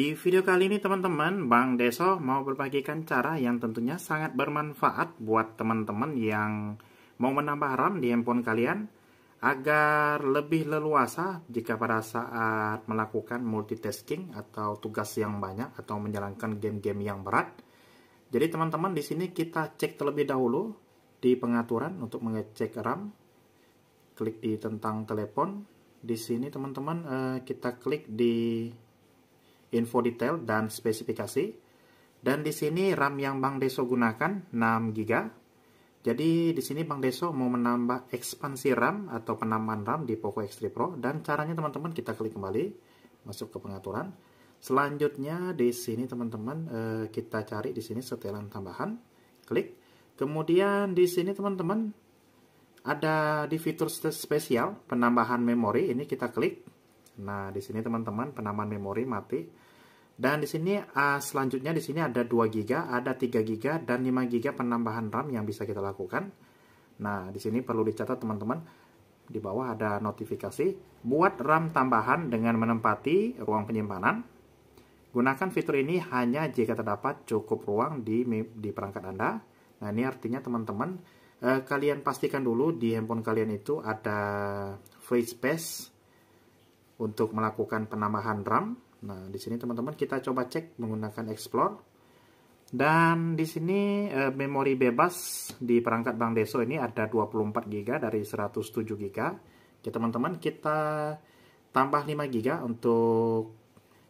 Di video kali ini teman-teman, Bang Deso mau berbagikan cara yang tentunya sangat bermanfaat buat teman-teman yang mau menambah RAM di handphone kalian agar lebih leluasa jika pada saat melakukan multitasking atau tugas yang banyak atau menjalankan game-game yang berat. Jadi teman-teman di sini kita cek terlebih dahulu di pengaturan untuk mengecek RAM. Klik di tentang telepon. Di sini teman-teman eh, kita klik di info detail dan spesifikasi. Dan di sini RAM yang Bang Deso gunakan 6 GB. Jadi di sini Bang Deso mau menambah ekspansi RAM atau penambahan RAM di Poco X3 Pro dan caranya teman-teman kita klik kembali masuk ke pengaturan. Selanjutnya di sini teman-teman eh, kita cari di sini setelan tambahan, klik. Kemudian di sini teman-teman ada di fitur spesial penambahan memori ini kita klik Nah, di sini teman-teman penambahan memori mati. Dan di sini uh, selanjutnya di sini ada 2 GB, ada 3 GB dan 5 GB penambahan RAM yang bisa kita lakukan. Nah, di sini perlu dicatat teman-teman. Di bawah ada notifikasi buat RAM tambahan dengan menempati ruang penyimpanan. Gunakan fitur ini hanya jika terdapat cukup ruang di di perangkat Anda. Nah, ini artinya teman-teman eh, kalian pastikan dulu di handphone kalian itu ada free space untuk melakukan penambahan RAM. Nah, di sini teman-teman kita coba cek menggunakan explore. Dan di sini e, memori bebas di perangkat Bang Deso ini ada 24 GB dari 107 GB. Oke, teman-teman, kita tambah 5 GB untuk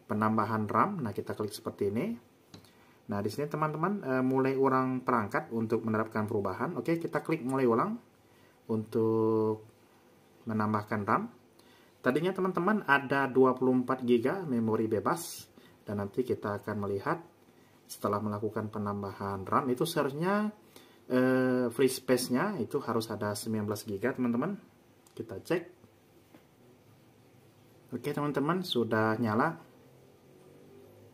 penambahan RAM. Nah, kita klik seperti ini. Nah, di sini teman-teman e, mulai ulang perangkat untuk menerapkan perubahan. Oke, kita klik mulai ulang untuk menambahkan RAM. Tadinya teman-teman ada 24 GB memori bebas dan nanti kita akan melihat setelah melakukan penambahan RAM itu seharusnya eh, free space-nya itu harus ada 19 GB teman-teman. Kita cek. Oke teman-teman sudah nyala.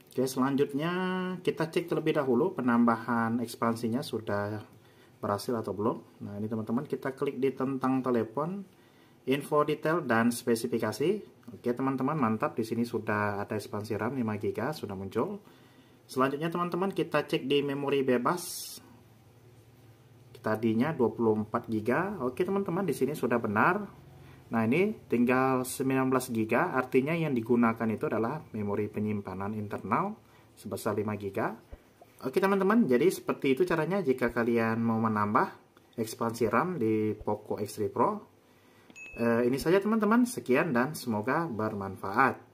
Oke selanjutnya kita cek terlebih dahulu penambahan ekspansinya sudah berhasil atau belum. Nah ini teman-teman kita klik di tentang telepon info detail dan spesifikasi. Oke teman-teman mantap di sini sudah ada ekspansi RAM 5 GB sudah muncul. Selanjutnya teman-teman kita cek di memori bebas. Tadinya 24 GB. Oke teman-teman di sini sudah benar. Nah ini tinggal 19 GB artinya yang digunakan itu adalah memori penyimpanan internal sebesar 5 GB. Oke teman-teman jadi seperti itu caranya jika kalian mau menambah ekspansi RAM di Poco X3 Pro Eh, ini saja teman-teman, sekian dan semoga bermanfaat.